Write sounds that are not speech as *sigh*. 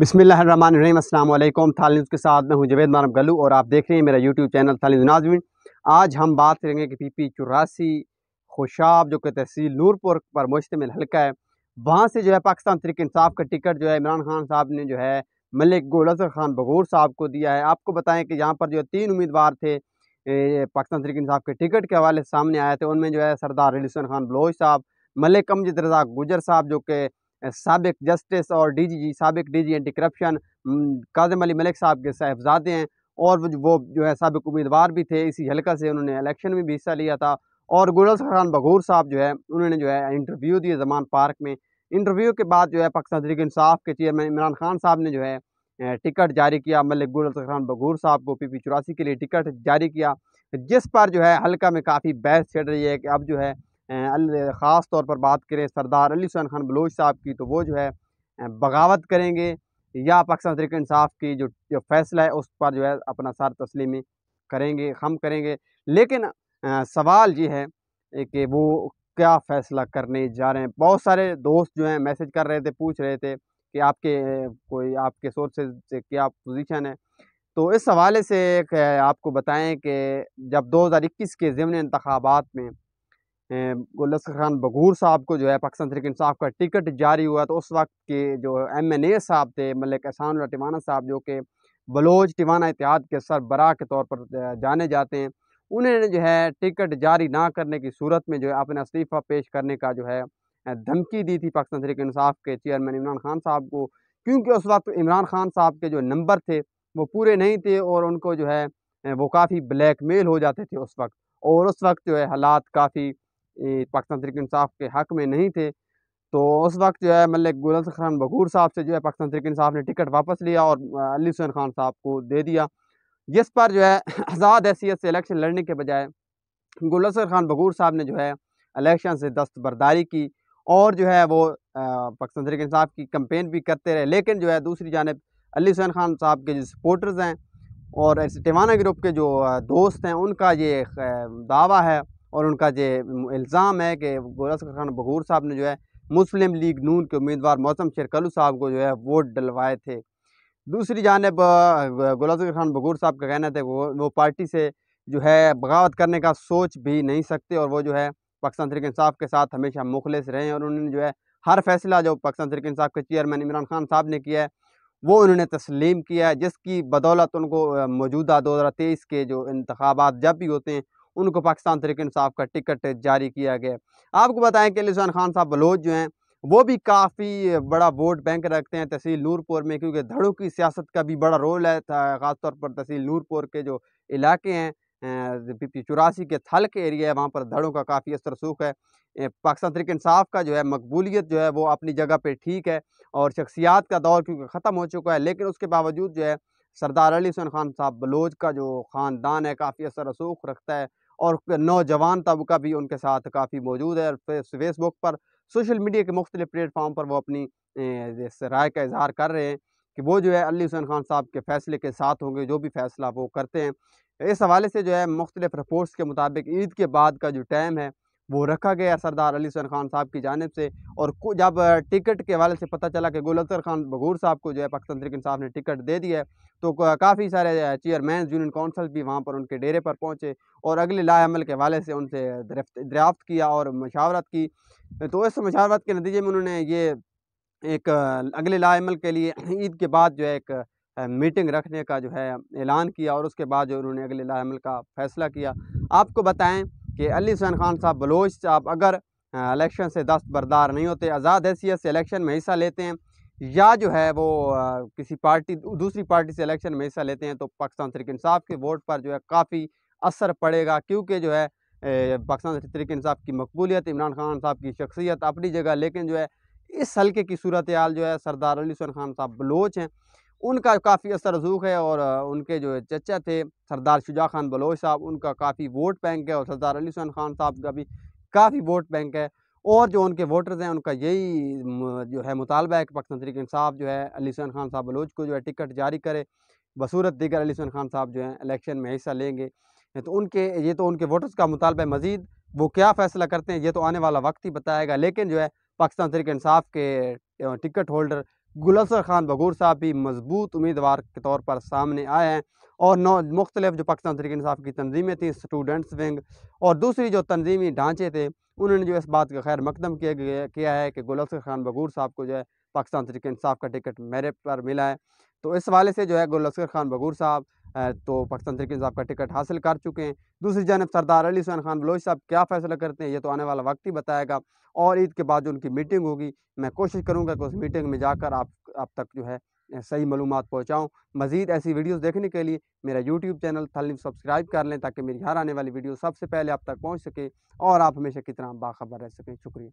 बसमिलीम अल्लाम थाल न्यूज़ के साथ मैं हूं जवेद मानव गलू और आप देख रहे हैं मेरा यूट्यूब चैनल थाल नाजमिन आज हम बात करेंगे कि पी पी चौरासी खुशाब जो कि तहसील नूरपुर पर मुश्तमिल हल्का है वहाँ से जो है पाकिस्तान तरीक इंसाफ का टिकट जो है इमरान खान साहब ने जो है मलिक गोलजर खान बगौर साहब को दिया है आपको बताएँ कि यहाँ पर जो तीन उम्मीदवार थे पाकिस्तान तरीक इंसाफ के टिकट के हवाले सामने आए थे उनमें जो है सरदार रिलीसन खान बलोच साहब मलिक अमजद रजा गुजर साहब जो कि सबक जस्टिस और डी जी जी सबक D G anti corruption Kazim Ali Malik साहब के साहबजादे हैं और वो जो है सबक उम्मीदवार भी थे इसी हलका से उन्होंने इलेक्शन में भी हिस्सा लिया था और गुलस खान बघूर साहब जो है उन्होंने जो है इंटरव्यू दिए जमान पार्क में इंटरव्यू के बाद जो है पाकिस्तान तरीक इंसाफ के चेयरमैन इमरान खान साहब ने जो है टिकट जारी किया मलिक गुल खान बघूर साहब को पी पी चौरासी के लिए टिकट जारी किया जिस पर जो है हल्का में काफ़ी बहस चढ़ रही है कि अब जो है ख़ास तौर पर बात करें सरदार अली सन खान बलोच साहब की तो वो जो है बगावत करेंगे या पाकिस्तान तरीक इंसाफ की जो, जो फैसला है उस पर जो है अपना सार तस्लीमी करेंगे हम करेंगे लेकिन आ, सवाल ये है कि वो क्या फ़ैसला करने जा रहे हैं बहुत सारे दोस्त जो हैं मैसेज कर रहे थे पूछ रहे थे कि आपके कोई आपके सोर्सेज से क्या पोजीशन है तो इस हवाले से आपको बताएं कि जब 2021 के ज़मन इंतबात में गुलस खान बगूर साहब को जो है पाकिस्तान तरीक इंसाफ का टिकट जारी हुआ तो उस वक्त के जो एम एन ए साहब थे मलिक एहसान टिवाना साहब जो कि बलोच टिवाना इतिहाद के सरबराह के तौर पर जाने जाते हैं उन्होंने जो है टिकट जारी ना करने की सूरत में जो है अपना इस्तीफ़ा पेश करने का जो है धमकी दी थी पाकिस्तान तरीक इंसाफ के चेयरमैन इमरान खान साहब को क्योंकि उस वक्त इमरान खान साहब के जो नंबर थे वो पूरे नहीं थे और उनको जो है वो काफ़ी ब्लैक मेल हो जाते थे उस वक्त और उस वक्त जो है हालात काफ़ी पाकिस्तान तरीक इंसाफ के हक़ में नहीं थे तो उस वक्त जो है मतलब गुलज खान बघूर साहब से जो है पाकिस्तान तरीक इंसाफ ने टिकट वापस लिया और अली हुसैन खान साहब को दे दिया जिस पर जो है *clears throat* आज़ाद हैसीत से इलेक्शन लड़ने के बजाय गुलसर खान बघूर साहब ने जो है इलेक्शन से दस्तबरदारी की और जो है वो पाकिस्तान तरीक इंसाफ की कम्पेन भी करते रहे लेकिन जो है दूसरी जानब अली हुसैन खान साहब के जो सपोर्टर्स हैं और टिवाना ग्रुप के जो दोस्त हैं उनका ये दावा है और उनका जो इल्ज़ाम है कि गोरसर खान बघूर साहब ने जो है मुस्लिम लीग नून के उम्मीदवार मौसम शेरकलू साहब को जो है वोट डलवाए थे दूसरी जानब गुलाजर खान बघूर साहब का कहना था वो वो पार्टी से जो है बगावत करने का सोच भी नहीं सकते और वो जो है पाकिस्तान तरीक इंसाफ के साथ हमेशा मुखलिस रहे हैं और उन्होंने जो है हर फैसला जो पाकिस्तान तरीक इंसाफ के चेयरमैन इमरान खान साहब ने किया है वो उन्होंने तस्लीम किया है जिसकी बदौलत उनको मौजूदा दो हज़ार तेईस के जो इंतबात जब भी होते हैं उनको पाकिस्तान तरीके इंसाफ का टिकट जारी किया गया आपको बताएं कि लिसान खान साहब बलोच जो हैं वो भी काफ़ी बड़ा वोट बैंक रखते हैं तहसील नूरपुर में क्योंकि धड़ों की सियासत का भी बड़ा रोल है ख़ासतौर पर तहसील नूरपुर के जो इलाके हैं चौरासी के थल के एरिया है वहाँ पर धड़ों का काफ़ी असर सूख है पाकिस्तान तरीके इंसाफ का जो है मकबूलियत जो है वो अपनी जगह पे ठीक है और शख्सियात का दौर क्योंकि ख़त्म हो चुका है लेकिन उसके बावजूद जो है सरदार अली हुसैन खान साहब बलोच का जो ख़ानदान है काफ़ी असर रसूख रखता है और नौजवान तबका भी उनके साथ काफ़ी मौजूद है और फेसबुक पर सोशल मीडिया के मुख्तलि प्लेटफॉर्म पर वो अपनी राय का इजहार कर रहे हैं कि वो जो है अली हुसैन खान साहब के फैसले के साथ होंगे जो भी फैसला वो करते हैं इस हवाले से जो है मुख्तलिफ रिपोर्ट्स के मुताबिक ईद के बाद का जो टाइम है वो रखा गया सरदार अली सर खान साहब की जानब से और जब टिकट के हवाले से पता चला कि गुल अख्तर खान बघूर साहब को जो है पाकिस्तान तरीक इंसाफ ने टिकट दे दिया है तो काफ़ी सारे चेयरमैन यूनियन काउंसिल भी वहाँ पर उनके डेरे पर पहुँचे और अगले लाल के हवाले से उनसे दरियाफ्त किया और मशावरत की तो इस मशावरत के नतीजे में उन्होंने ये एक अगले लाल के लिए ईद के बाद जो है एक मीटिंग रखने का जो है ऐलान किया और उसके बाद जो उन्होंने अगले लाल का फैसला किया आपको बताएँ कि अली हुसैन खान साहब बलोच साहब अगर इलेक्शन से दस्त बरदार नहीं होते आज़ाद हैसीत से इलेक्शन में हिस्सा लेते हैं या जो है वो किसी पार्टी दूसरी पार्टी से इलेक्शन में हिस्सा लेते हैं तो पाकिस्तान तरीक इंसाफ के वोट पर जो है काफ़ी असर पड़ेगा क्योंकि जो है पाकिस्तान तरीक इंसाफ की मकबूलियत इमरान खान साहब की शख्सियत अपनी जगह लेकिन जो है इस हल्के की सूरत हाल जो है सरदार अली हुसैन खान साहब बलोच हैं उनका काफ़ी असर रसूख है और उनके जो चचा थे सरदार शुजा खान बलोच साहब उनका काफ़ी वोट बैंक है और सरदार अली हुसैन खान साहब का भी काफ़ी वोट बैंक है और जो उनके वोटर्स हैं उनका यही जो है मुतालबा है कि पाकिस्तान तरीक इंसाफ जो है अली हुसैन खान साहब बलोच को जो है टिकट जारी करे बसूरत दीगर अली हुसैन खान साहब जो हैं इलेक्शन में हिस्सा लेंगे तो उनके ये तो उनके वोटर्स का मुतालबा है मज़ीद वो क्या फ़ैसला करते हैं ये तो आने वाला वक्त ही बताएगा लेकिन जो है पाकिस्तान तरीक इंसाफ के टिकट होल्डर गुलसर खान बगूर साहब भी मजबूत उम्मीदवार के तौर पर सामने आए हैं और नौ मुख्तलिफ जो पाकिस्तान तरीके इंसाफ की तनजीमें थी स्टूडेंट्स विंग और दूसरी जो तनजीमी ढांचे थे उन्होंने जो इस बात का खैर मकदम किया किया है कि गुलसर खान बगूर साहब को जो है पाकिस्तान तरीके इंसाफ का टिकट मेरे पर मिला है तो इस हवाले से जो है गुलसर खान बगूर साहब तो पाकिस्तान साहब का टिकट हासिल कर चुके हैं दूसरी जानब सरदार अली हुसैन खान बलोच साहब क्या फैसला करते हैं ये तो आने वाला वक्त ही बताएगा और ईद के बाद जो उनकी मीटिंग होगी मैं कोशिश करूँगा कि उस मीटिंग में जाकर आप आप तक जो है सही मालूम पहुँचाऊँ मज़ीद ऐसी वीडियोज़ देखने के लिए मेरा यूट्यूब चैनल थलिम सब्सक्राइब कर लें ताकि मेरी हर आने वाली वीडियो सबसे पहले आप तक पहुँच सके और आप हमेशा की तरह बाखबर रह सकें शुक्रिया